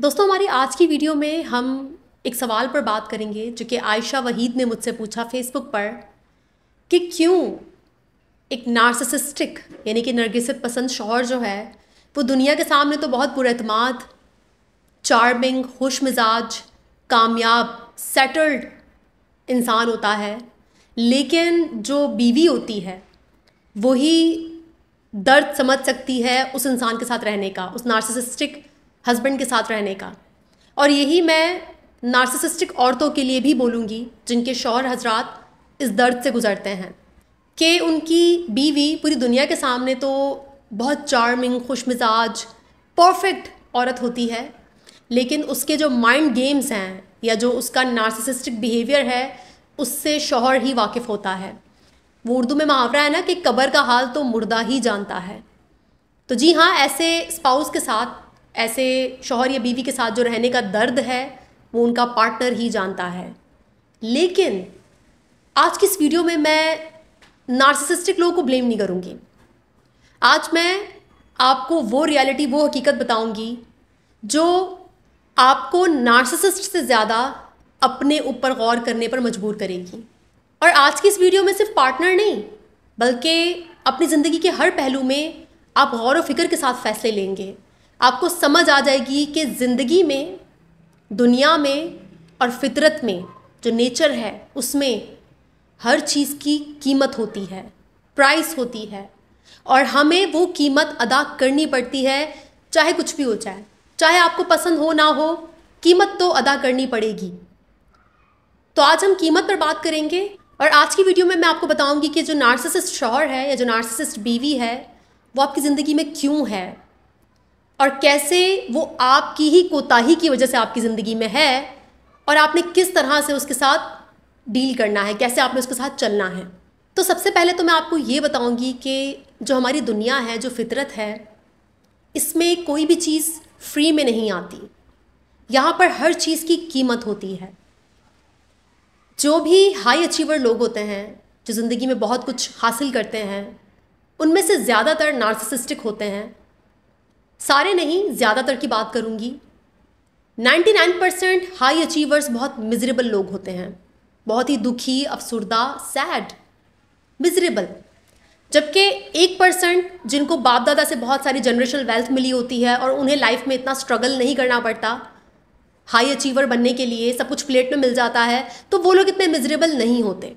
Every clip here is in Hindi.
दोस्तों हमारी आज की वीडियो में हम एक सवाल पर बात करेंगे जो कि आयशा वहीद ने मुझसे पूछा फेसबुक पर कि क्यों एक नार्सिसिस्टिक यानी कि नरगिसत पसंद शोहर जो है वो दुनिया के सामने तो बहुत पुरमाद चार्मिंग खुश मिजाज कामयाब सेटल्ड इंसान होता है लेकिन जो बीवी होती है वही दर्द समझ सकती है उस इंसान के साथ रहने का उस नार्सिसिस्टिक हस्बैंड के साथ रहने का और यही मैं नार्सिसिस्टिक औरतों के लिए भी बोलूँगी जिनके शौहर हजरात इस दर्द से गुजरते हैं कि उनकी बीवी पूरी दुनिया के सामने तो बहुत चार्मिंग खुश मिजाज परफेक्ट औरत होती है लेकिन उसके जो माइंड गेम्स हैं या जो उसका नार्सिसिस्टिक बिहेवियर है उससे शोहर ही वाकिफ़ होता है वो उर्दू में मुहावरा है ना कि कबर का हाल तो मुर्दा ही जानता है तो जी हाँ ऐसे स्पाउस के साथ ऐसे शोहर या बीवी के साथ जो रहने का दर्द है वो उनका पार्टनर ही जानता है लेकिन आज की इस वीडियो में मैं नार्सिसिस्टिक लोगों को ब्लेम नहीं करूँगी आज मैं आपको वो रियलिटी वो हकीकत बताऊँगी जो आपको नार्सिसिस्ट से ज़्यादा अपने ऊपर गौर करने पर मजबूर करेगी और आज की इस वीडियो में सिर्फ पार्टनर नहीं बल्कि अपनी ज़िंदगी के हर पहलू में आप गौर व फिक्र के साथ फ़ैसले लेंगे आपको समझ आ जाएगी कि ज़िंदगी में दुनिया में और फितरत में जो नेचर है उसमें हर चीज़ की कीमत होती है प्राइस होती है और हमें वो कीमत अदा करनी पड़ती है चाहे कुछ भी हो जाए चाहे आपको पसंद हो ना हो कीमत तो अदा करनी पड़ेगी तो आज हम कीमत पर बात करेंगे और आज की वीडियो में मैं आपको बताऊंगी कि जो नार्सिसिस्ट शौहर है या जो नार्सिसिस्ट बीवी है वो आपकी ज़िंदगी में क्यों है और कैसे वो आपकी ही कोताही की वजह से आपकी ज़िंदगी में है और आपने किस तरह से उसके साथ डील करना है कैसे आपने उसके साथ चलना है तो सबसे पहले तो मैं आपको ये बताऊंगी कि जो हमारी दुनिया है जो फितरत है इसमें कोई भी चीज़ फ्री में नहीं आती यहाँ पर हर चीज़ की कीमत होती है जो भी हाई अचीवर लोग होते हैं जो ज़िंदगी में बहुत कुछ हासिल करते हैं उनमें से ज़्यादातर नार्सिसिस्टिक होते हैं सारे नहीं ज़्यादातर की बात करूँगी 99 परसेंट हाई अचीवर्स बहुत मिजरेबल लोग होते हैं बहुत ही दुखी अफसरदा सैड मिजरेबल जबकि एक परसेंट जिनको बाप दादा से बहुत सारी जनरेशनल वेल्थ मिली होती है और उन्हें लाइफ में इतना स्ट्रगल नहीं करना पड़ता हाई अचीवर बनने के लिए सब कुछ प्लेट में मिल जाता है तो वो लोग इतने मिजरेबल नहीं होते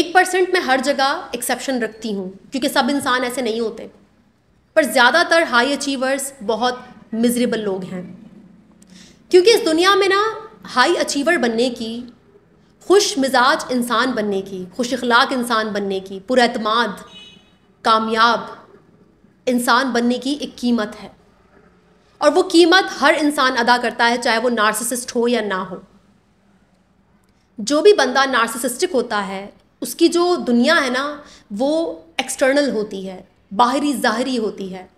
एक परसेंट मैं हर जगह एक्सेप्शन रखती हूँ क्योंकि सब इंसान ऐसे नहीं होते पर ज़्यादातर हाई अचीवर्स बहुत मिजरेबल लोग हैं क्योंकि इस दुनिया में ना हाई अचीवर बनने की खुश मिजाज इंसान बनने की खुश अखलाक इंसान बनने की पुरातमाद कामयाब इंसान बनने की एक कीमत है और वो कीमत हर इंसान अदा करता है चाहे वो नार्सिसिस्ट हो या ना हो जो भी बंदा नार्सिसिस्टिक होता है उसकी जो दुनिया है ना वो एक्सटर्नल होती है बाहरी ज़ाहरी होती है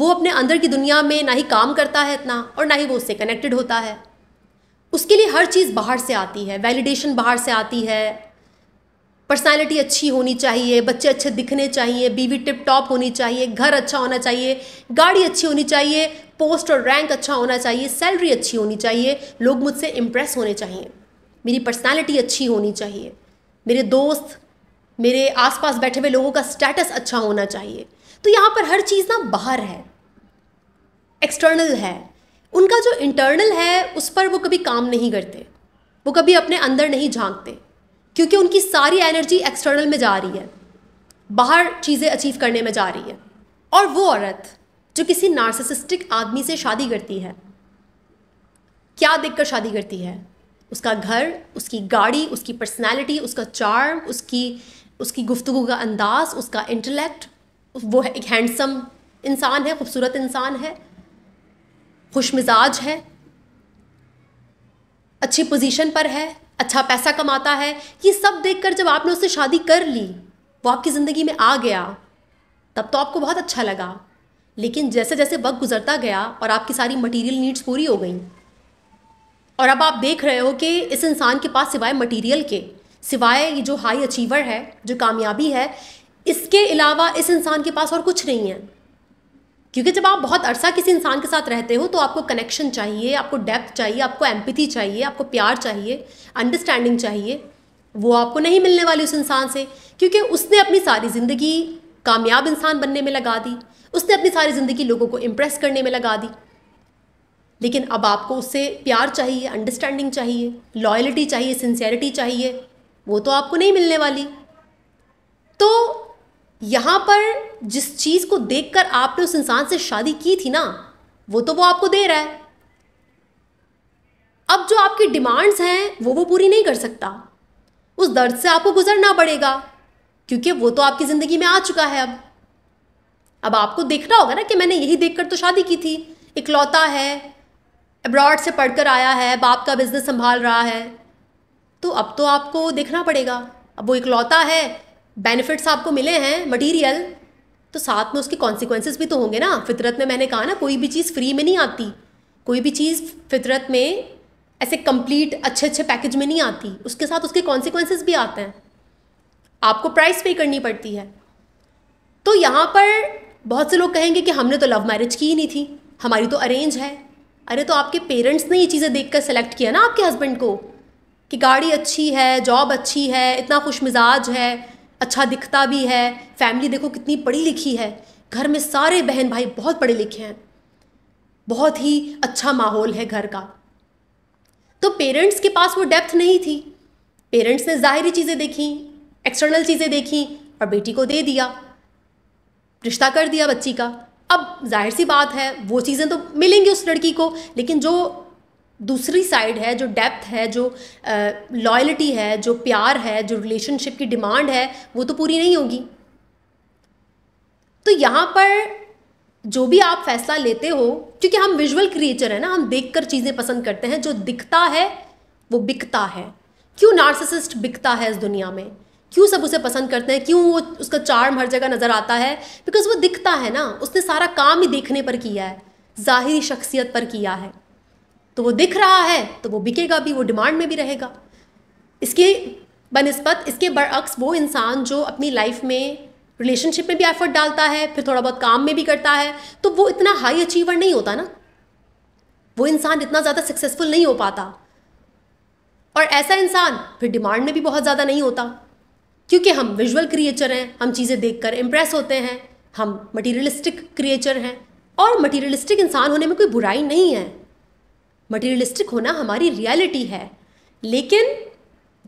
वो अपने अंदर की दुनिया में ना ही काम करता है इतना और ना ही वो उससे कनेक्टेड होता है उसके लिए हर चीज़ बाहर से आती है वैलिडेशन बाहर से आती है पर्सनालिटी अच्छी होनी चाहिए बच्चे अच्छे दिखने चाहिए बीवी टिप टॉप होनी चाहिए घर अच्छा होना चाहिए गाड़ी अच्छी होनी चाहिए पोस्ट और रैंक अच्छा होना चाहिए सैलरी अच्छी होनी चाहिए लोग मुझसे इम्प्रेस होने चाहिए मेरी पर्सनैलिटी अच्छी होनी चाहिए मेरे दोस्त मेरे आसपास बैठे हुए लोगों का स्टेटस अच्छा होना चाहिए तो यहाँ पर हर चीज़ ना बाहर है एक्सटर्नल है उनका जो इंटरनल है उस पर वो कभी काम नहीं करते वो कभी अपने अंदर नहीं झांकते क्योंकि उनकी सारी एनर्जी एक्सटर्नल में जा रही है बाहर चीज़ें अचीव करने में जा रही है और वो औरत जो किसी नार्सिसिस्टिक आदमी से शादी करती है क्या देखकर शादी करती है उसका घर उसकी गाड़ी उसकी पर्सनैलिटी उसका चार्म उसकी उसकी गुफ्तु का अंदाज़ उसका इंटेलेक्ट वो एक हैंडसम इंसान है खूबसूरत इंसान है खुश मिजाज है अच्छी पोजीशन पर है अच्छा पैसा कमाता है ये सब देखकर जब आपने उससे शादी कर ली वो आपकी ज़िंदगी में आ गया तब तो आपको बहुत अच्छा लगा लेकिन जैसे जैसे वक्त गुजरता गया और आपकी सारी मटेरियल नीड्स पूरी हो गई और अब आप देख रहे हो कि इस इंसान के पास सिवाय मटेरियल के सिवाय ये जो हाई अचीवर है जो कामयाबी है इसके अलावा इस इंसान के पास और कुछ नहीं है क्योंकि जब आप बहुत अरसा किसी इंसान के साथ रहते हो तो आपको कनेक्शन चाहिए आपको डेप्थ चाहिए आपको एम्पिथी चाहिए आपको प्यार चाहिए अंडरस्टैंडिंग चाहिए वो आपको नहीं मिलने वाली उस इंसान से क्योंकि उसने अपनी सारी ज़िंदगी कामयाब इंसान बनने में लगा दी उसने अपनी सारी ज़िंदगी लोगों को इम्प्रेस करने में लगा दी लेकिन अब आपको उससे प्यार चाहिए अंडरस्टैंडिंग चाहिए लॉयल्टी चाहिए सिंसेरिटी चाहिए वो तो आपको नहीं मिलने वाली तो यहाँ पर जिस चीज़ को देखकर आपने उस इंसान से शादी की थी ना वो तो वो आपको दे रहा है अब जो आपकी डिमांड्स हैं वो वो पूरी नहीं कर सकता उस दर्द से आपको गुजरना पड़ेगा क्योंकि वो तो आपकी ज़िंदगी में आ चुका है अब अब आपको देखना होगा ना कि मैंने यही देखकर तो शादी की थी इकलौता है अब्रॉड से पढ़कर आया है बाप का बिज़नेस संभाल रहा है तो अब तो आपको देखना पड़ेगा अब वो इकलौता है बेनिफिट्स आपको मिले हैं मटीरियल तो साथ में उसके कॉन्सिक्वेंसेस भी तो होंगे ना फितरत में मैंने कहा ना कोई भी चीज़ फ्री में नहीं आती कोई भी चीज़ फितरत में ऐसे कंप्लीट अच्छे अच्छे पैकेज में नहीं आती उसके साथ उसके कॉन्सिक्वेंसेस भी आते हैं आपको प्राइस पे करनी पड़ती है तो यहाँ पर बहुत से लोग कहेंगे कि हमने तो लव मैरिज की ही नहीं थी हमारी तो अरेंज है अरे तो आपके पेरेंट्स ने ये चीज़ें देख कर सेलेक्ट किया ना आपके हस्बैंड को कि गाड़ी अच्छी है जॉब अच्छी है इतना खुश मिजाज है अच्छा दिखता भी है फैमिली देखो कितनी पढ़ी लिखी है घर में सारे बहन भाई बहुत पढ़े लिखे हैं बहुत ही अच्छा माहौल है घर का तो पेरेंट्स के पास वो डेप्थ नहीं थी पेरेंट्स ने ज़ाहरी चीज़ें देखी एक्सटर्नल चीज़ें देखी और बेटी को दे दिया रिश्ता कर दिया बच्ची का अब जाहिर सी बात है वो चीज़ें तो मिलेंगी उस लड़की को लेकिन जो दूसरी साइड है जो डेप्थ है जो लॉयलिटी है जो प्यार है जो रिलेशनशिप की डिमांड है वो तो पूरी नहीं होगी तो यहाँ पर जो भी आप फैसला लेते हो क्योंकि हम विजुअल क्रिएचर हैं ना हम देखकर चीज़ें पसंद करते हैं जो दिखता है वो बिकता है क्यों नार्सिसिस्ट बिकता है इस दुनिया में क्यों सब उसे पसंद करते हैं क्यों वो उसका चार्म हर जगह नज़र आता है बिकॉज वो दिखता है ना उसने सारा काम ही देखने पर किया है ज़ाहिर शख्सियत पर किया है तो वो दिख रहा है तो वो बिकेगा भी वो डिमांड में भी रहेगा इसके बनस्बत इसके बरअक्स वो इंसान जो अपनी लाइफ में रिलेशनशिप में भी एफर्ट डालता है फिर थोड़ा बहुत काम में भी करता है तो वो इतना हाई अचीवर नहीं होता ना वो इंसान इतना ज़्यादा सक्सेसफुल नहीं हो पाता और ऐसा इंसान फिर डिमांड में भी बहुत ज़्यादा नहीं होता क्योंकि हम विजुअल क्रिएचर हैं हम चीज़ें देख कर होते हैं हम मटीरियलिस्टिक क्रिएचर हैं और मटीरियलिस्टिक इंसान होने में कोई बुराई नहीं है मटेरियलिस्टिक होना हमारी रियलिटी है लेकिन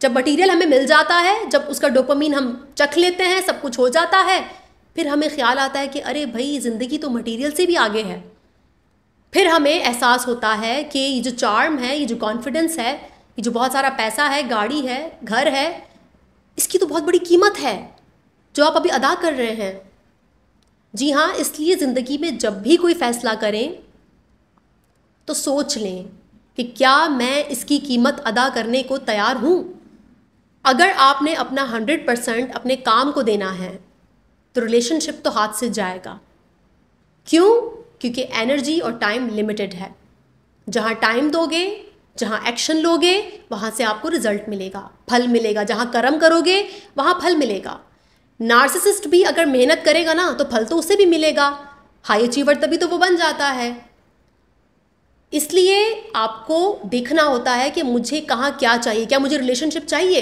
जब मटेरियल हमें मिल जाता है जब उसका डोपामीन हम चख लेते हैं सब कुछ हो जाता है फिर हमें ख्याल आता है कि अरे भाई ज़िंदगी तो मटेरियल से भी आगे है फिर हमें एहसास होता है कि ये जो चार्म है ये जो कॉन्फिडेंस है ये जो बहुत सारा पैसा है गाड़ी है घर है इसकी तो बहुत बड़ी कीमत है जो आप अभी अदा कर रहे हैं जी हाँ इसलिए ज़िंदगी में जब भी कोई फ़ैसला करें तो सोच लें कि क्या मैं इसकी कीमत अदा करने को तैयार हूँ अगर आपने अपना हंड्रेड परसेंट अपने काम को देना है तो रिलेशनशिप तो हाथ से जाएगा क्यों क्योंकि एनर्जी और टाइम लिमिटेड है जहाँ टाइम दोगे जहाँ एक्शन लोगे वहाँ से आपको रिजल्ट मिलेगा फल मिलेगा जहाँ कर्म करोगे वहाँ फल मिलेगा नार्सिसिस्ट भी अगर मेहनत करेगा ना तो फल तो उसे भी मिलेगा हाई अचीवर तभी तो वो बन जाता है इसलिए आपको देखना होता है कि मुझे कहाँ क्या चाहिए क्या मुझे रिलेशनशिप चाहिए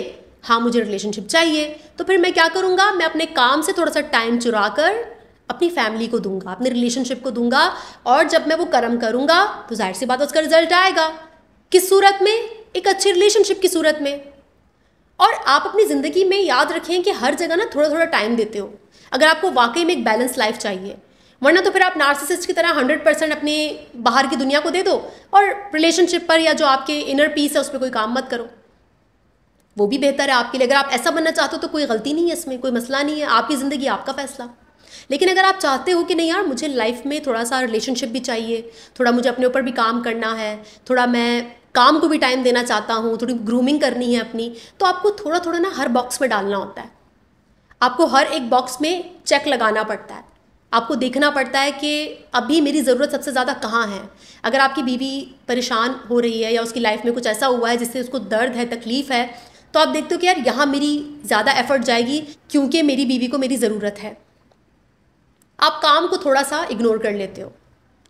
हाँ मुझे रिलेशनशिप चाहिए तो फिर मैं क्या करूँगा मैं अपने काम से थोड़ा सा टाइम चुरा कर अपनी फैमिली को दूंगा अपने रिलेशनशिप को दूंगा और जब मैं वो कर्म करूँगा तो जाहिर सी बात उसका रिजल्ट आएगा किस सूरत में एक अच्छी रिलेशनशिप की सूरत में और आप अपनी ज़िंदगी में याद रखें कि हर जगह ना थोड़ा थोड़ा टाइम देते हो अगर आपको वाकई में एक बैलेंस लाइफ चाहिए वरना तो फिर आप नार्सिसिस्ट की तरह हंड्रेड परसेंट अपने बाहर की दुनिया को दे दो और रिलेशनशिप पर या जो आपके इनर पीस है उस पर कोई काम मत करो वो भी बेहतर है आपके लिए अगर आप ऐसा बनना चाहते हो तो कोई गलती नहीं है इसमें कोई मसला नहीं है आपकी ज़िंदगी आपका फैसला लेकिन अगर आप चाहते हो कि नहीं यार मुझे लाइफ में थोड़ा सा रिलेशनशिप भी चाहिए थोड़ा मुझे अपने ऊपर भी काम करना है थोड़ा मैं काम को भी टाइम देना चाहता हूँ थोड़ी ग्रूमिंग करनी है अपनी तो आपको थोड़ा थोड़ा ना हर बॉक्स में डालना होता है आपको हर एक बॉक्स में चेक लगाना पड़ता है आपको देखना पड़ता है कि अभी मेरी ज़रूरत सबसे ज़्यादा कहाँ है अगर आपकी बीवी परेशान हो रही है या उसकी लाइफ में कुछ ऐसा हुआ है जिससे उसको दर्द है तकलीफ़ है तो आप देखते हो कि यार यहाँ मेरी ज़्यादा एफर्ट जाएगी क्योंकि मेरी बीवी को मेरी ज़रूरत है आप काम को थोड़ा सा इग्नोर कर लेते हो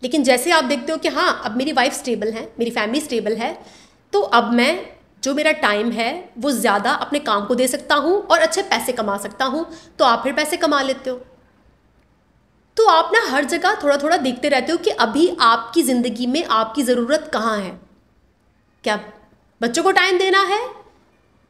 लेकिन जैसे आप देखते हो कि हाँ अब मेरी वाइफ स्टेबल है मेरी फैमिली स्टेबल है तो अब मैं जो मेरा टाइम है वो ज़्यादा अपने काम को दे सकता हूँ और अच्छे पैसे कमा सकता हूँ तो आप फिर पैसे कमा लेते हो तो आप ना हर जगह थोड़ा थोड़ा देखते रहते हो कि अभी आपकी ज़िंदगी में आपकी ज़रूरत कहाँ है क्या बच्चों को टाइम देना है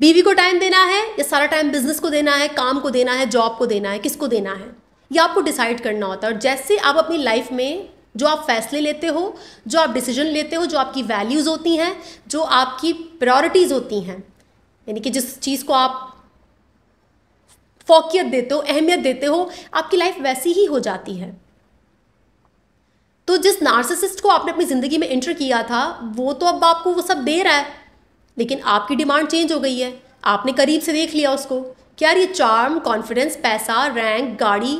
बीवी को टाइम देना है या सारा टाइम बिजनेस को देना है काम को देना है जॉब को देना है किसको देना है ये आपको डिसाइड करना होता है और जैसे आप अपनी लाइफ में जो आप फैसले लेते हो जो आप डिसीजन लेते हो जो आपकी वैल्यूज़ होती हैं जो आपकी प्रायोरिटीज़ होती हैं यानी कि जिस चीज़ को आप फोकियत देते हो अहमियत देते हो आपकी लाइफ वैसी ही हो जाती है तो जिस नार्सिसिस्ट को आपने अपनी ज़िंदगी में इंटर किया था वो तो अब आपको वो सब दे रहा है लेकिन आपकी डिमांड चेंज हो गई है आपने करीब से देख लिया उसको कि यार ये चार्म कॉन्फिडेंस पैसा रैंक गाड़ी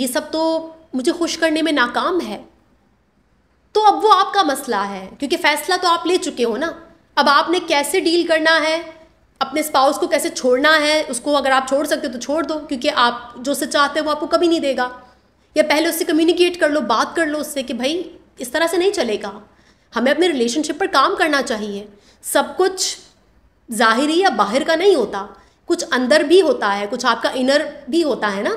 ये सब तो मुझे खुश करने में नाकाम है तो अब वो आपका मसला है क्योंकि फ़ैसला तो आप ले चुके हो ना अब आपने कैसे डील करना है अपने स्पाउस को कैसे छोड़ना है उसको अगर आप छोड़ सकते हो तो छोड़ दो क्योंकि आप जो उससे चाहते हैं वो आपको कभी नहीं देगा या पहले उससे कम्युनिकेट कर लो बात कर लो उससे कि भाई इस तरह से नहीं चलेगा हमें अपने रिलेशनशिप पर काम करना चाहिए सब कुछ ज़ाहरी या बाहर का नहीं होता कुछ अंदर भी होता है कुछ आपका इनर भी होता है ना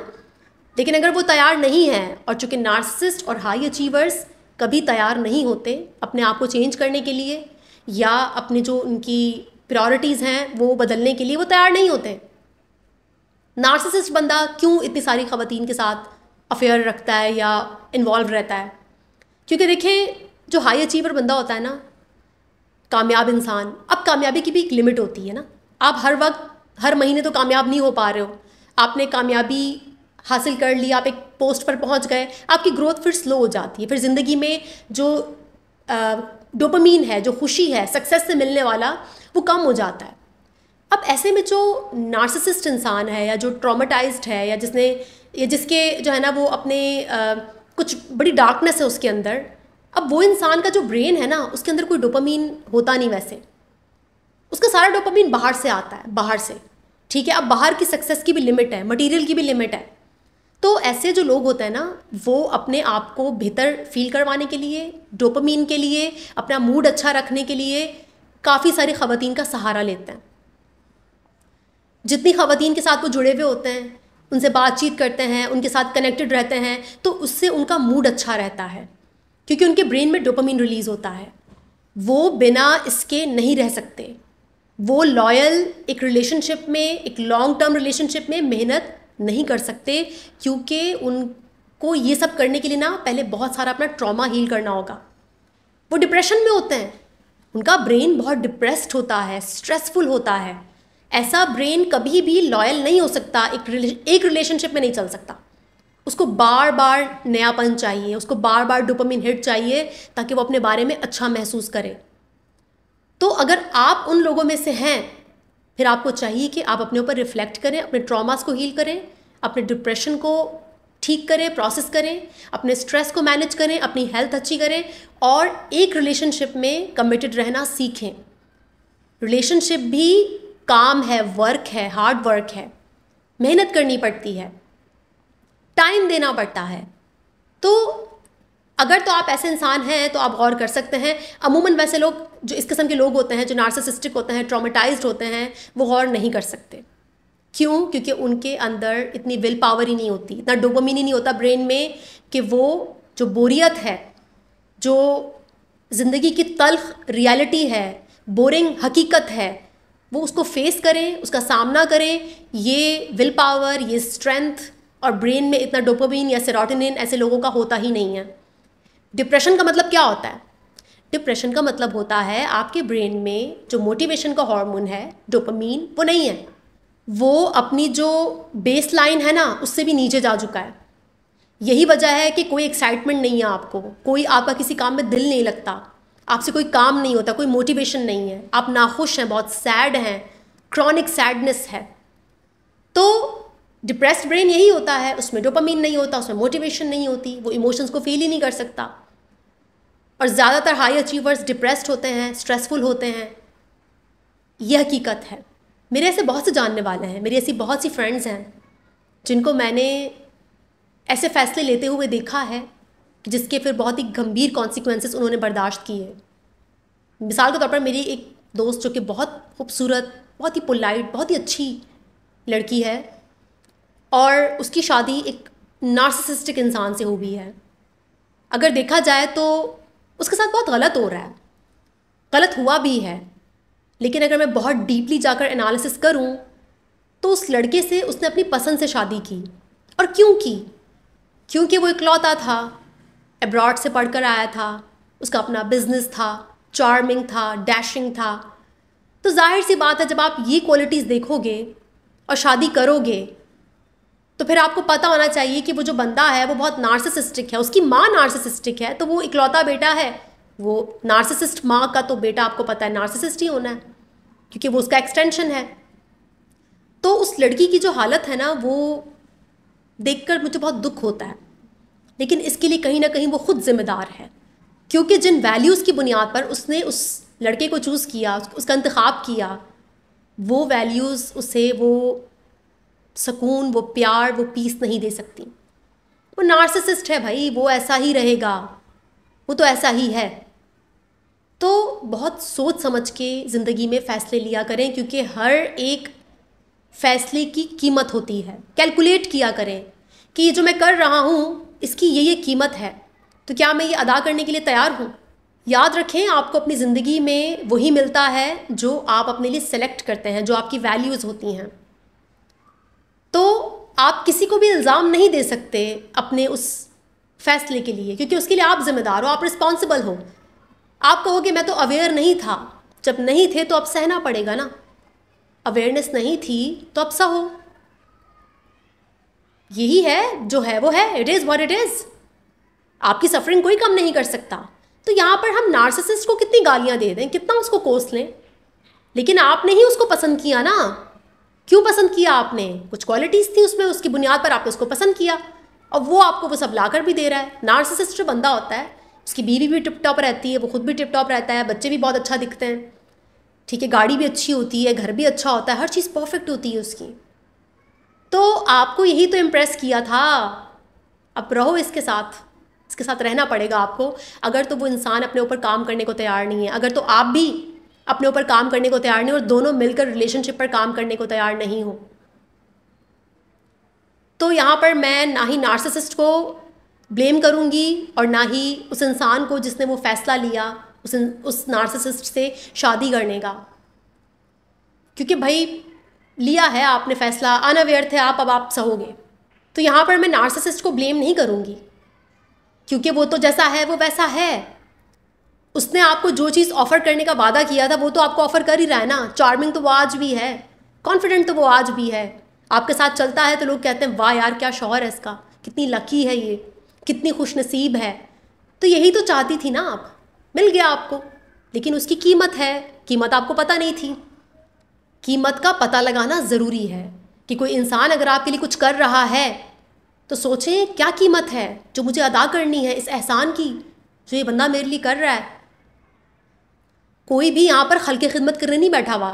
लेकिन अगर वो तैयार नहीं है और चूँकि नार्सिस्ट और हाई अचीवर्स कभी तैयार नहीं होते अपने आप को चेंज करने के लिए या अपने जो उनकी प्रायोरिटीज़ हैं वो बदलने के लिए वो तैयार नहीं होते नार्सिसिस्ट बंदा क्यों इतनी सारी खवतान के साथ अफेयर रखता है या इन्वॉल्व रहता है क्योंकि देखिए जो हाई अचीवर बंदा होता है ना कामयाब इंसान अब कामयाबी की भी एक लिमिट होती है ना आप हर वक्त हर महीने तो कामयाब नहीं हो पा रहे हो आपने कामयाबी हासिल कर ली आप एक पोस्ट पर पहुंच गए आपकी ग्रोथ फिर स्लो हो जाती है फिर ज़िंदगी में जो आ, डोपामीन है जो खुशी है सक्सेस से मिलने वाला वो कम हो जाता है अब ऐसे में जो नार्सिसिस्ट इंसान है या जो ट्रॉमाटाइज्ड है या जिसने या जिसके जो है ना वो अपने आ, कुछ बड़ी डार्कनेस है उसके अंदर अब वो इंसान का जो ब्रेन है ना उसके अंदर कोई डोपामीन होता नहीं वैसे उसका सारा डोपामीन बाहर से आता है बाहर से ठीक है अब बाहर की सक्सेस की भी लिमिट है मटेरियल की भी लिमिट है तो ऐसे जो लोग होते हैं ना वो अपने आप को बेहतर फील करवाने के लिए डोपामीन के लिए अपना मूड अच्छा रखने के लिए काफ़ी सारी ख़वान का सहारा लेते हैं जितनी ख़वान के साथ वो जुड़े हुए होते हैं उनसे बातचीत करते हैं उनके साथ कनेक्टेड रहते हैं तो उससे उनका मूड अच्छा रहता है क्योंकि उनके ब्रेन में डोपामीन रिलीज़ होता है वो बिना इसके नहीं रह सकते वो लॉयल एक रिलेशनशिप में एक लॉन्ग टर्म रिलेशनशिप में मेहनत नहीं कर सकते क्योंकि उनको ये सब करने के लिए ना पहले बहुत सारा अपना ट्रॉमा हील करना होगा वो डिप्रेशन में होते हैं उनका ब्रेन बहुत डिप्रेस्ड होता है स्ट्रेसफुल होता है ऐसा ब्रेन कभी भी लॉयल नहीं हो सकता एक एक रिलेशनशिप में नहीं चल सकता उसको बार बार नयापन चाहिए उसको बार बार डोपामिन हिट चाहिए ताकि वो अपने बारे में अच्छा महसूस करे तो अगर आप उन लोगों में से हैं फिर आपको चाहिए कि आप अपने ऊपर रिफ्लेक्ट करें अपने ट्रॉमास को हील करें अपने डिप्रेशन को ठीक करें प्रोसेस करें अपने स्ट्रेस को मैनेज करें अपनी हेल्थ अच्छी करें और एक रिलेशनशिप में कमिटेड रहना सीखें रिलेशनशिप भी काम है वर्क है हार्ड वर्क है मेहनत करनी पड़ती है टाइम देना पड़ता है तो अगर तो आप ऐसे इंसान हैं तो आप गौर कर सकते हैं अमूमन वैसे लोग जो इस किस्म के लोग होते हैं जो नार्सिसिस्टिक होते हैं ट्रामेटाइज होते हैं वो गौर नहीं कर सकते क्यों क्योंकि उनके अंदर इतनी विल पावर ही नहीं होती इतना डोपामिन ही नहीं होता ब्रेन में कि वो जो बोरियत है जो ज़िंदगी की तलख रियलिटी है बोरिंग हकीकत है वो उसको फेस करें उसका सामना करें ये विल पावर ये स्ट्रेंथ और ब्रेन में इतना डोपोबिन या सेरोटिनिन ऐसे लोगों का होता ही नहीं है डिप्रेशन का मतलब क्या होता है डिप्रेशन का मतलब होता है आपके ब्रेन में जो मोटिवेशन का हार्मोन है डोपामीन वो नहीं है वो अपनी जो बेस लाइन है ना उससे भी नीचे जा चुका है यही वजह है कि कोई एक्साइटमेंट नहीं है आपको कोई आपका किसी काम में दिल नहीं लगता आपसे कोई काम नहीं होता कोई मोटिवेशन नहीं है आप नाखुश हैं बहुत सैड हैं क्रॉनिक सैडनेस है तो डिप्रेस्ड ब्रेन यही होता है उसमें डोपामीन नहीं होता उसमें मोटिवेशन नहीं होती वो इमोशंस को फील ही नहीं कर सकता और ज़्यादातर हाई अचीवर्स डिप्रेस्ड होते हैं स्ट्रेसफुल होते हैं यह हकीकत है मेरे ऐसे बहुत से जानने वाले हैं मेरी ऐसी बहुत सी फ्रेंड्स हैं जिनको मैंने ऐसे फैसले लेते हुए देखा है कि जिसके फिर बहुत ही गंभीर कॉन्सिक्वेंसेस उन्होंने बर्दाश्त किए मिसाल के तौर पर मेरी एक दोस्त जो कि बहुत खूबसूरत बहुत ही पोलाइट बहुत ही अच्छी लड़की है और उसकी शादी एक नार्सिसिस्टिक इंसान से हुई है अगर देखा जाए तो उसके साथ बहुत गलत हो रहा है गलत हुआ भी है लेकिन अगर मैं बहुत डीपली जाकर एनालिसिस करूं तो उस लड़के से उसने अपनी पसंद से शादी की और क्यों की क्योंकि वो इकलौता था एब्रॉड से पढ़कर आया था उसका अपना बिजनेस था चार्मिंग था डैशिंग था तो जाहिर सी बात है जब आप ये क्वालिटीज़ देखोगे और शादी करोगे तो फिर आपको पता होना चाहिए कि वो जो बंदा है वो बहुत नार्सिसिस्टिक है उसकी माँ नार्सिसिस्टिक है तो वो इकलौता बेटा है वो नार्सिसिस्ट माँ का तो बेटा आपको पता है नार्सिसिस्ट ही होना है क्योंकि वो उसका एक्सटेंशन है तो उस लड़की की जो हालत है ना वो देखकर मुझे बहुत दुख होता है लेकिन इसके लिए कहीं ना कहीं वो खुद जिम्मेदार है क्योंकि जिन वैल्यूज़ की बुनियाद पर उसने उस लड़के को चूज़ किया उसका इंतखब किया वो वैल्यूज़ उसे वो सुकून वो प्यार वो पीस नहीं दे सकती वो नार्सिसिस्ट है भाई वो ऐसा ही रहेगा वो तो ऐसा ही है तो बहुत सोच समझ के ज़िंदगी में फ़ैसले लिया करें क्योंकि हर एक फ़ैसले की कीमत होती है कैलकुलेट किया करें कि ये जो मैं कर रहा हूँ इसकी ये ये कीमत है तो क्या मैं ये अदा करने के लिए तैयार हूँ याद रखें आपको अपनी ज़िंदगी में वही मिलता है जो आप अपने लिए सेलेक्ट करते हैं जो आपकी वैल्यूज़ होती हैं तो आप किसी को भी इल्ज़ाम नहीं दे सकते अपने उस फैसले के लिए क्योंकि उसके लिए आप जिम्मेदार हो आप रिस्पॉन्सिबल हो आप कहोगे मैं तो अवेयर नहीं था जब नहीं थे तो अब सहना पड़ेगा ना अवेयरनेस नहीं थी तो अब सहो यही है जो है वो है it is what it is आपकी सफरिंग कोई कम नहीं कर सकता तो यहाँ पर हम नार्सिसिस्ट को कितनी गालियाँ दे दें कितना उसको कोस लें लेकिन आपने ही उसको पसंद किया ना क्यों पसंद किया आपने कुछ क्वालिटीज़ थी उसमें उसकी बुनियाद पर आपने उसको पसंद किया और वो आपको वो सब लाकर भी दे रहा है नार्सिसिस्ट जो बंदा होता है उसकी बीवी भी टिप टॉप रहती है वो खुद भी टिप टॉप रहता है बच्चे भी बहुत अच्छा दिखते हैं ठीक है गाड़ी भी अच्छी होती है घर भी अच्छा होता है हर चीज़ परफेक्ट होती है उसकी तो आपको यही तो इम्प्रेस किया था अब रहो इसके साथ इसके साथ रहना पड़ेगा आपको अगर तो वो इंसान अपने ऊपर काम करने को तैयार नहीं है अगर तो आप भी अपने ऊपर काम करने को तैयार नहीं और दोनों मिलकर रिलेशनशिप पर काम करने को तैयार नहीं हो तो यहाँ पर मैं ना ही नार्सिसिस्ट को ब्लेम करूँगी और ना ही उस इंसान को जिसने वो फैसला लिया उस उस नार्सिसिस्ट से शादी करने का क्योंकि भाई लिया है आपने फैसला अनअवेयर थे आप अब आप सहोगे तो यहाँ पर मैं नार्सिसिस्ट को ब्लेम नहीं करूँगी क्योंकि वो तो जैसा है वो वैसा है उसने आपको जो चीज़ ऑफ़र करने का वादा किया था वो तो आपको ऑफ़र कर ही रहा है ना चार्मिंग तो वो आज भी है कॉन्फिडेंट तो वो आज भी है आपके साथ चलता है तो लोग कहते हैं वाह यार क्या शौहर है इसका कितनी लकी है ये कितनी खुश नसीब है तो यही तो चाहती थी ना आप मिल गया आपको लेकिन उसकी कीमत है कीमत आपको पता नहीं थी कीमत का पता लगाना ज़रूरी है कि कोई इंसान अगर आपके लिए कुछ कर रहा है तो सोचें क्या कीमत है जो मुझे अदा करनी है इस एहसान की जो ये बंदा मेरे लिए कर रहा है कोई भी यहाँ पर हल्के खिदमत करने नहीं बैठा हुआ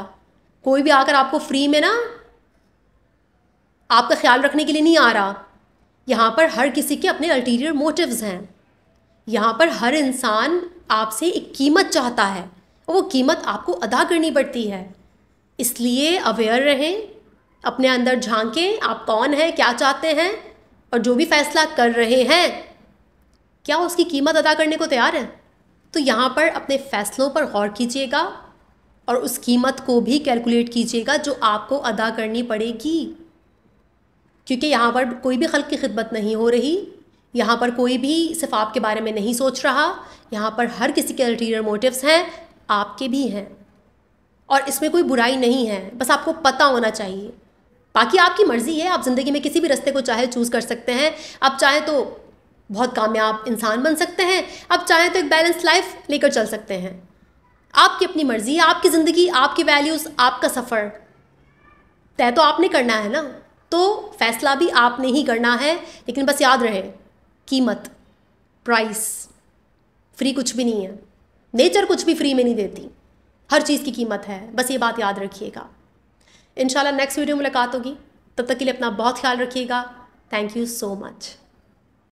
कोई भी आकर आपको फ्री में ना आपका ख्याल रखने के लिए नहीं आ रहा यहाँ पर हर किसी के अपने अल्टीरियर मोटिव्स हैं यहाँ पर हर इंसान आपसे एक कीमत चाहता है और वो कीमत आपको अदा करनी पड़ती है इसलिए अवेयर रहें अपने अंदर झांकें आप कौन हैं क्या चाहते हैं और जो भी फैसला कर रहे हैं क्या उसकी कीमत अदा करने को तैयार है तो यहाँ पर अपने फैसलों पर गौर कीजिएगा और उस कीमत को भी कैलकुलेट कीजिएगा जो आपको अदा करनी पड़ेगी क्योंकि यहाँ पर कोई भी खल्क की खिदमत नहीं हो रही यहाँ पर कोई भी सिर्फ आपके बारे में नहीं सोच रहा यहाँ पर हर किसी के अल्टीरियर मोटिव्स हैं आपके भी हैं और इसमें कोई बुराई नहीं है बस आपको पता होना चाहिए बाकी आपकी मर्ज़ी है आप ज़िंदगी में किसी भी रास्ते को चाहे चूज़ कर सकते हैं आप चाहे तो बहुत कामयाब इंसान बन सकते हैं आप चाहें तो एक बैलेंस लाइफ लेकर चल सकते हैं आपकी अपनी मर्ज़ी आपकी ज़िंदगी आपकी वैल्यूज़ आपका सफ़र तय तो आपने करना है ना तो फैसला भी आपने ही करना है लेकिन बस याद रहे कीमत प्राइस फ्री कुछ भी नहीं है नेचर कुछ भी फ्री में नहीं देती हर चीज़ की कीमत है बस ये बात याद रखिएगा इन नेक्स्ट वीडियो मुलाकात होगी तब तक के लिए अपना बहुत ख्याल रखिएगा थैंक यू सो मच